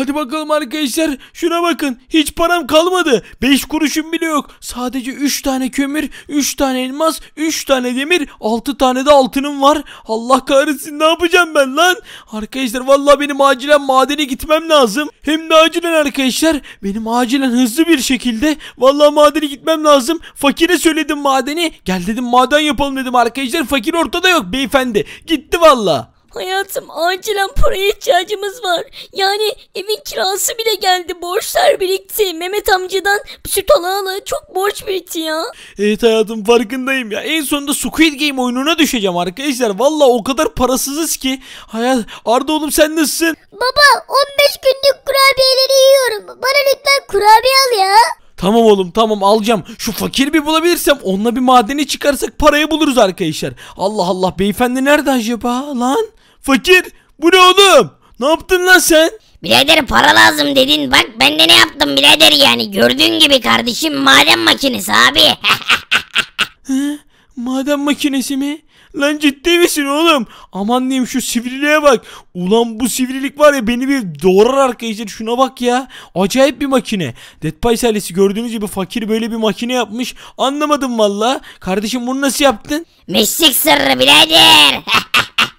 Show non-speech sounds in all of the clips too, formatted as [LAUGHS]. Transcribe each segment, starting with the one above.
Hadi bakalım arkadaşlar şuna bakın hiç param kalmadı. 5 kuruşum bile yok. Sadece 3 tane kömür, 3 tane elmas, 3 tane demir, 6 tane de altınım var. Allah kahretsin ne yapacağım ben lan? Arkadaşlar vallahi benim acilen madene gitmem lazım. Hem de acilen arkadaşlar benim acilen hızlı bir şekilde vallahi madene gitmem lazım. Fakire söyledim madeni. Gel dedim maden yapalım dedim arkadaşlar. Fakir ortada yok beyefendi. Gitti valla. Hayatım acilen para ihtiyacımız var. Yani evin kirası bile geldi. Borçlar birikti. Mehmet amcadan süt ala ala çok borç birikti ya. Evet hayatım farkındayım ya. En sonunda Squid Game oyununa düşeceğim arkadaşlar. Valla o kadar parasızız ki. Hayat Arda oğlum sen nasılsın? Baba 15 günlük kurabiyeleri yiyorum. Bana lütfen kurabiye al ya. Tamam oğlum tamam alacağım. Şu fakir bir bulabilirsem onunla bir madeni çıkarsak parayı buluruz arkadaşlar. Allah Allah beyefendi nerede acaba lan? Fakir bu ne oğlum? Ne yaptın lan sen? Birader para lazım dedin bak ben de ne yaptım birader yani gördüğün gibi kardeşim maden makinesi abi. He? [LAUGHS] Maden makinesi mi? Lan ciddi misin oğlum? Aman diyeyim şu sivriliğe bak. Ulan bu sivrilik var ya beni bir doğrar arkadaşlar şuna bak ya. Acayip bir makine. Dead Pies gördüğünüz gibi fakir böyle bir makine yapmış. Anlamadım valla. Kardeşim bunu nasıl yaptın? Meslek sırrı birader. [LAUGHS]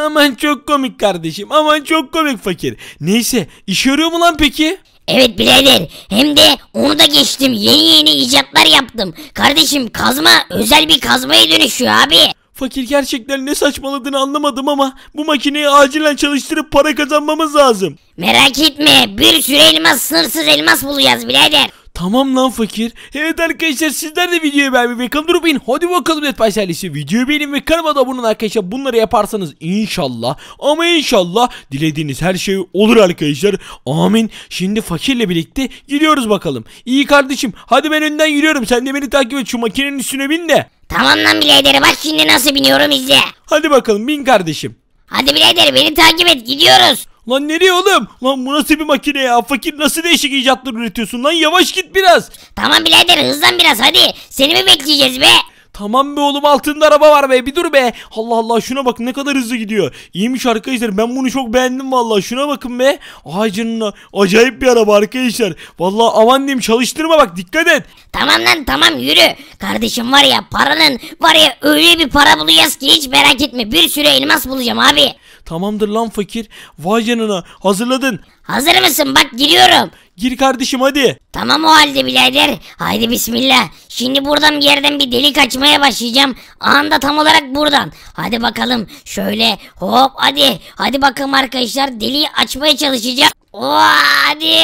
Aman çok komik kardeşim. Aman çok komik fakir. Neyse iş yarıyor mu lan peki? Evet birader hem de onu da geçtim yeni yeni icatlar yaptım. Kardeşim kazma özel bir kazmaya dönüşüyor abi. Fakir gerçekten ne saçmaladığını anlamadım ama bu makineyi acilen çalıştırıp para kazanmamız lazım. Merak etme bir sürü elmas sınırsız elmas bulacağız birader. Tamam lan fakir. Evet arkadaşlar sizler de videoyu beğenmeyi ve kanalıma beğenin. Hadi bakalım net başlayalım. videoyu beğenin ve kanalıma da abone olun arkadaşlar. Bunları yaparsanız inşallah ama inşallah dilediğiniz her şey olur arkadaşlar. Amin. Şimdi fakirle birlikte gidiyoruz bakalım. İyi kardeşim hadi ben önden yürüyorum. Sen de beni takip et şu makinenin üstüne bin de. Tamam lan bileyderi. bak şimdi nasıl biniyorum izle. Hadi bakalım bin kardeşim. Hadi bileyderi beni takip et gidiyoruz. Lan nereye oğlum? Lan bu nasıl bir makine ya? Fakir nasıl değişik icatlar üretiyorsun lan? Yavaş git biraz. Tamam birader hızlan biraz hadi. Seni mi bekleyeceğiz be? Tamam be oğlum altında araba var be bir dur be. Allah Allah şuna bak ne kadar hızlı gidiyor. İyiymiş arkadaşlar ben bunu çok beğendim vallahi şuna bakın be. Ay Ağacının acayip bir araba arkadaşlar. Vallahi aman diyeyim çalıştırma bak dikkat et. Tamam lan tamam yürü. Kardeşim var ya paranın var ya öyle bir para bulacağız ki hiç merak etme bir sürü elmas bulacağım abi. Tamamdır lan fakir. Vay canına hazırladın. Hazır mısın? Bak giriyorum. Gir kardeşim hadi. Tamam o halde birader. Haydi bismillah. Şimdi buradan bir yerden bir delik açmaya başlayacağım. Anda tam olarak buradan. Hadi bakalım. Şöyle hop hadi. Hadi bakalım arkadaşlar. Deliği açmaya çalışacağım. Oo, hadi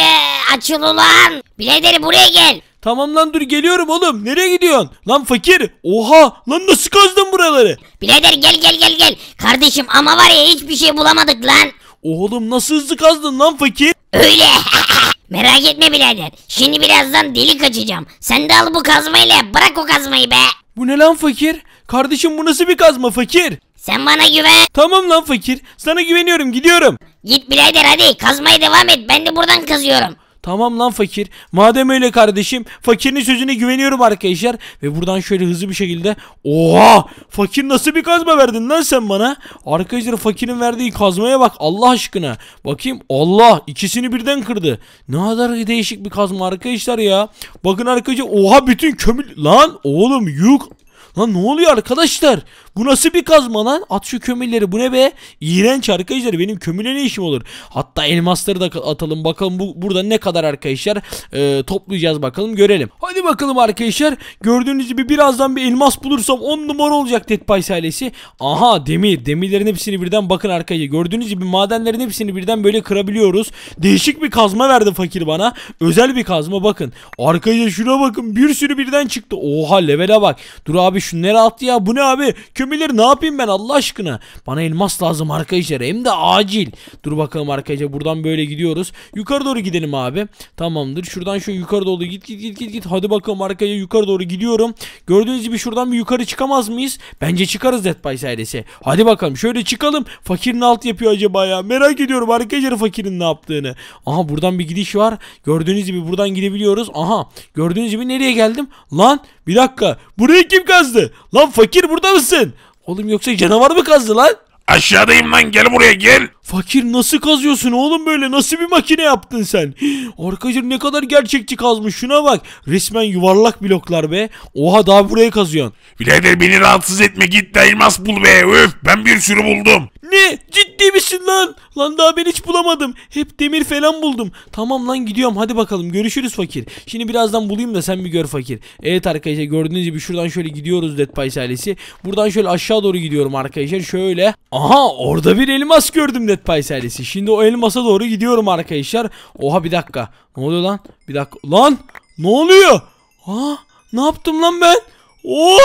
açıl ulan. Biraderi buraya gel. Tamam lan dur geliyorum oğlum. Nereye gidiyorsun? Lan fakir. Oha lan nasıl kazdın buraları? Birader gel gel gel gel. Kardeşim ama var ya hiçbir şey bulamadık lan. Oğlum nasıl hızlı kazdın lan fakir? Öyle. [LAUGHS] Merak etme birader. Şimdi birazdan delik açacağım. Sen de al bu kazmayla bırak o kazmayı be. Bu ne lan fakir? Kardeşim bu nasıl bir kazma fakir? Sen bana güven. Tamam lan fakir. Sana güveniyorum gidiyorum. Git birader hadi kazmaya devam et. Ben de buradan kazıyorum. Tamam lan fakir. Madem öyle kardeşim. Fakirin sözüne güveniyorum arkadaşlar. Ve buradan şöyle hızlı bir şekilde. Oha! Fakir nasıl bir kazma verdin lan sen bana? Arkadaşlar fakirin verdiği kazmaya bak Allah aşkına. Bakayım Allah ikisini birden kırdı. Ne kadar değişik bir kazma arkadaşlar ya. Bakın arkadaşlar oha bütün kömür. Lan oğlum yuk. Lan ne oluyor arkadaşlar? Bu nasıl bir kazma lan? At şu kömürleri. Bu ne be? İğrenç arkadaşlar. Benim kömürle ne işim olur? Hatta elmasları da atalım. Bakalım bu burada ne kadar arkadaşlar e, toplayacağız bakalım görelim. Hadi bakalım arkadaşlar. Gördüğünüz gibi birazdan bir elmas bulursam 10 numara olacak tek ailesi. Aha demir. Demirlerin hepsini birden bakın arkaya. Gördüğünüz gibi madenlerin hepsini birden böyle kırabiliyoruz. Değişik bir kazma verdi fakir bana. Özel bir kazma bakın. Arkaya şuna bakın. Bir sürü birden çıktı. Oha levele bak. Dur abi şunları attı ya. Bu ne abi? Kim bilir ne yapayım ben Allah aşkına. Bana elmas lazım arkadaşlar hem de acil. Dur bakalım arkadaşlar buradan böyle gidiyoruz. Yukarı doğru gidelim abi. Tamamdır. Şuradan şu yukarı doğru git git git git git. Hadi bakalım arkaya yukarı doğru gidiyorum. Gördüğünüz gibi şuradan bir yukarı çıkamaz mıyız? Bence çıkarız Dead by Silence'e. Hadi bakalım şöyle çıkalım. Fakirin alt yapıyor acaba ya. Merak ediyorum arkadaşlar fakirin ne yaptığını. Aha buradan bir gidiş var. Gördüğünüz gibi buradan gidebiliyoruz. Aha gördüğünüz gibi nereye geldim? Lan bir dakika. Burayı kim kazdı? Lan fakir burada mısın? Oğlum yoksa canavar mı kazdı lan? Aşağıdayım lan gel buraya gel. Fakir nasıl kazıyorsun oğlum böyle? Nasıl bir makine yaptın sen? Arkadaşlar ne kadar gerçekçi kazmış şuna bak. Resmen yuvarlak bloklar be. Oha daha buraya kazıyorsun. Birader beni rahatsız etme git de elmas bul be. Öf ben bir sürü buldum. Ne? Ciddi misin lan? Lan daha ben hiç bulamadım. Hep demir falan buldum. Tamam lan gidiyorum hadi bakalım. Görüşürüz fakir. Şimdi birazdan bulayım da sen bir gör fakir. Evet arkadaşlar gördüğünüz gibi şuradan şöyle gidiyoruz Dead Pies ailesi. Buradan şöyle aşağı doğru gidiyorum arkadaşlar. Şöyle. Aha orada bir elmas gördüm Devlet payı ailesi. Şimdi o el elmasa doğru gidiyorum arkadaşlar. Oha bir dakika. Ne oluyor lan? Bir dakika. Lan! Ne oluyor? Ha? Ne yaptım lan ben? Oo!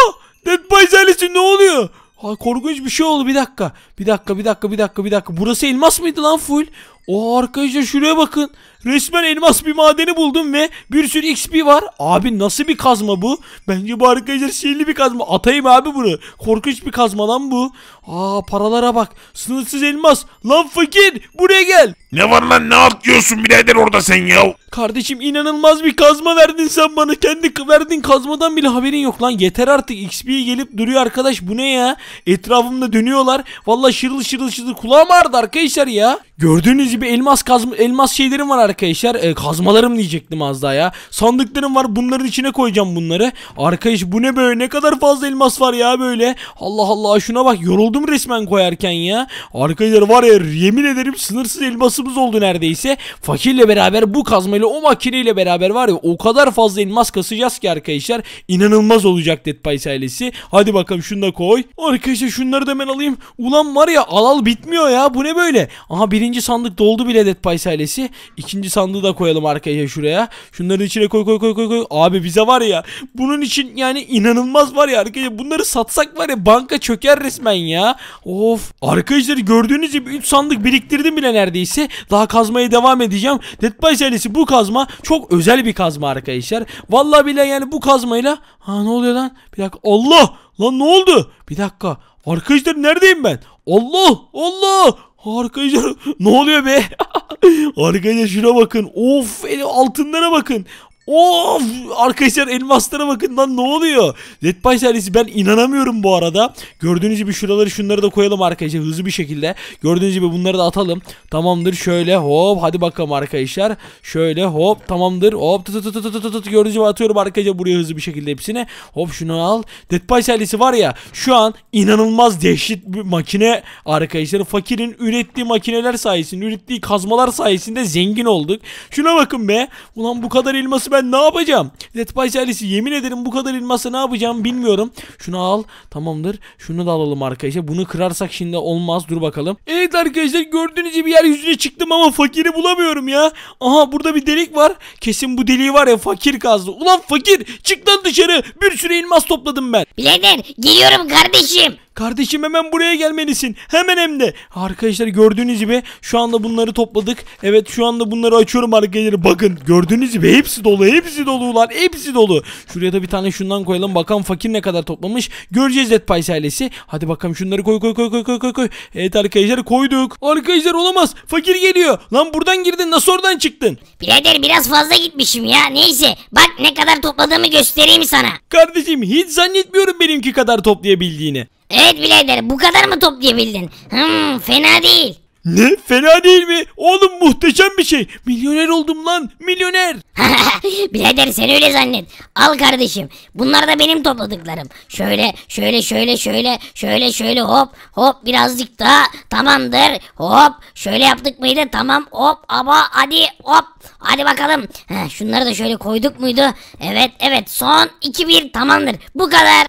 Dead payı ailesi ne oluyor? Ha, korkunç bir şey oldu bir dakika. Bir dakika bir dakika bir dakika bir dakika. Burası elmas mıydı lan full? O arkadaşlar şuraya bakın. Resmen elmas bir madeni buldum ve bir sürü XP var. Abi nasıl bir kazma bu? Bence bu arkadaşlar sihirli bir kazma. Atayım abi bunu. Korkunç bir kazma lan bu. Aa paralara bak. Sınırsız elmas. Lan fakir buraya gel. Ne var lan ne atlıyorsun birader orada sen ya? Kardeşim inanılmaz bir kazma verdin sen bana. Kendi verdin kazmadan bile haberin yok lan. Yeter artık XP'ye gelip duruyor arkadaş. Bu ne ya? Etrafımda dönüyorlar. Valla şırıl şırıl şırıl kulağım ağrıdı arkadaşlar ya. Gördüğünüz gibi elmas kazma elmas şeylerim var arkadaşlar. E, kazmalarım diyecektim az daha ya. Sandıklarım var. Bunların içine koyacağım bunları. Arkadaş bu ne böyle? Ne kadar fazla elmas var ya böyle. Allah Allah şuna bak. Yoruldum resmen koyarken ya. Arkadaşlar var ya yemin ederim sınırsız elmasımız oldu neredeyse. Fakirle beraber bu kazmayla o makineyle beraber var ya o kadar fazla elmas kasacağız ki arkadaşlar. inanılmaz olacak Dead Pies ailesi. Hadi bakalım şunu da koy. Arkadaşlar şunları da ben alayım. Ulan var ya alal bitmiyor ya. Bu ne böyle? Aha birinci sandık dolu doldu bile Dead Pies ailesi. İkinci sandığı da koyalım arkaya şuraya. şunların içine koy koy koy koy koy. Abi bize var ya bunun için yani inanılmaz var ya arkadaşlar. Bunları satsak var ya banka çöker resmen ya. Of. Arkadaşlar gördüğünüz gibi 3 sandık biriktirdim bile neredeyse. Daha kazmaya devam edeceğim. Dead Pies ailesi bu kazma çok özel bir kazma arkadaşlar. Vallahi bile yani bu kazmayla. Ha ne oluyor lan? Bir dakika. Allah! Lan ne oldu? Bir dakika. Arkadaşlar neredeyim ben? Allah! Allah! Arkadaşlar ne oluyor be? [LAUGHS] Arkadaşlar şuna bakın. Of altınlara bakın. Of arkadaşlar elmaslara bakın lan ne oluyor? Netbuy serisi ben inanamıyorum bu arada. Gördüğünüz gibi şuraları şunları da koyalım arkadaşlar hızlı bir şekilde. Gördüğünüz gibi bunları da atalım. Tamamdır şöyle hop hadi bakalım arkadaşlar. Şöyle hop tamamdır hop tut tut tut tut tut gördüğünüz gibi atıyorum arkadaşlar buraya hızlı bir şekilde hepsini. Hop şunu al. Netbuy serisi var ya şu an inanılmaz dehşet bir makine arkadaşlar. Fakirin ürettiği makineler sayesinde ürettiği kazmalar sayesinde zengin olduk. Şuna bakın be. Ulan bu kadar elması ben ben ne yapacağım? Red Pie ailesi yemin ederim bu kadar elmasa ne yapacağım bilmiyorum. Şunu al tamamdır. Şunu da alalım arkadaşlar. Bunu kırarsak şimdi olmaz. Dur bakalım. Evet arkadaşlar gördüğünüz gibi yeryüzüne çıktım ama fakiri bulamıyorum ya. Aha burada bir delik var. Kesin bu deliği var ya fakir kazdı. Ulan fakir çık lan dışarı. Bir sürü elmas topladım ben. Birader geliyorum kardeşim. Kardeşim hemen buraya gelmelisin. Hemen hem de. Arkadaşlar gördüğünüz gibi şu anda bunları topladık. Evet şu anda bunları açıyorum arkadaşlar. Bakın gördüğünüz gibi hepsi dolu. Hepsi dolu ulan. Hepsi dolu. Şuraya da bir tane şundan koyalım. Bakalım fakir ne kadar toplamış. Göreceğiz Zetpice ailesi. Hadi bakalım şunları koy koy koy koy koy koy koy. Evet arkadaşlar koyduk. Arkadaşlar olamaz. Fakir geliyor. Lan buradan girdin nasıl oradan çıktın? Birader biraz fazla gitmişim ya. Neyse bak ne kadar topladığımı göstereyim sana. Kardeşim hiç zannetmiyorum benimki kadar toplayabildiğini. Evet birader bu kadar mı toplayabildin? Hımm, fena değil. Ne? Fena değil mi? Oğlum muhteşem bir şey. Milyoner oldum lan. Milyoner. [LAUGHS] Birader sen öyle zannet. Al kardeşim. Bunlar da benim topladıklarım. Şöyle şöyle şöyle şöyle şöyle şöyle hop hop birazcık daha tamamdır. Hop şöyle yaptık mıydı tamam hop aba, hadi hop hadi bakalım. Heh, şunları da şöyle koyduk muydu? Evet evet son 2-1 tamamdır. Bu kadar.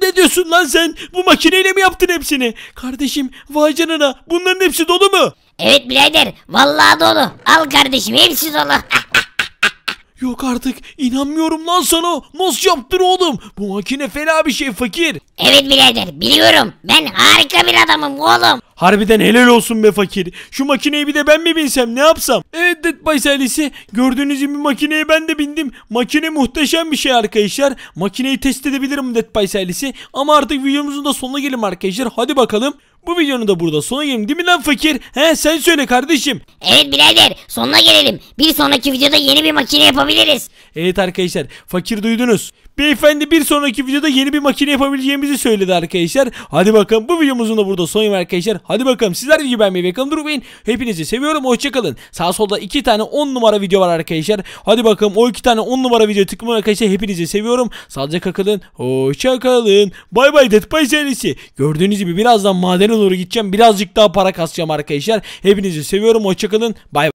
Ne diyorsun lan sen? Bu makineyle mi yaptın hepsini? Kardeşim vay canına Bunların hepsi dolu mu? Evet birader vallahi dolu. Al kardeşim hepsi dolu. [LAUGHS] Yok artık inanmıyorum lan sana. Nasıl yaptın oğlum? Bu makine fena bir şey fakir. evet birader biliyorum. Ben harika bir adamım oğlum. Harbiden helal olsun be fakir. Şu makineyi bir de ben mi binsem ne yapsam? Evet Dead by Silence'i gördüğünüz gibi makineye ben de bindim. Makine muhteşem bir şey arkadaşlar. Makineyi test edebilirim Dead by Silence'i. Ama artık videomuzun da sonuna gelin arkadaşlar. Hadi bakalım. Bu videonun da burada sona gelelim değil mi lan fakir? He sen söyle kardeşim. Evet birader sonuna gelelim. Bir sonraki videoda yeni bir makine yapabiliriz. Evet arkadaşlar fakir duydunuz. Beyefendi bir sonraki videoda yeni bir makine yapabileceğimizi söyledi arkadaşlar. Hadi bakalım bu videomuzun da burada sonu arkadaşlar. Hadi bakalım sizler videoyu beğenmeyi ve kanalı unutmayın. Hepinizi seviyorum hoşçakalın. Sağ solda iki tane 10 numara video var arkadaşlar. Hadi bakalım o iki tane 10 numara video tıklamayı arkadaşlar. Hepinizi seviyorum. Sadece kalın. Hoşçakalın. Bay bay Dead serisi. Gördüğünüz gibi birazdan maden doğru gideceğim. Birazcık daha para kasacağım arkadaşlar. Hepinizi seviyorum. Hoşçakalın. Bay bay.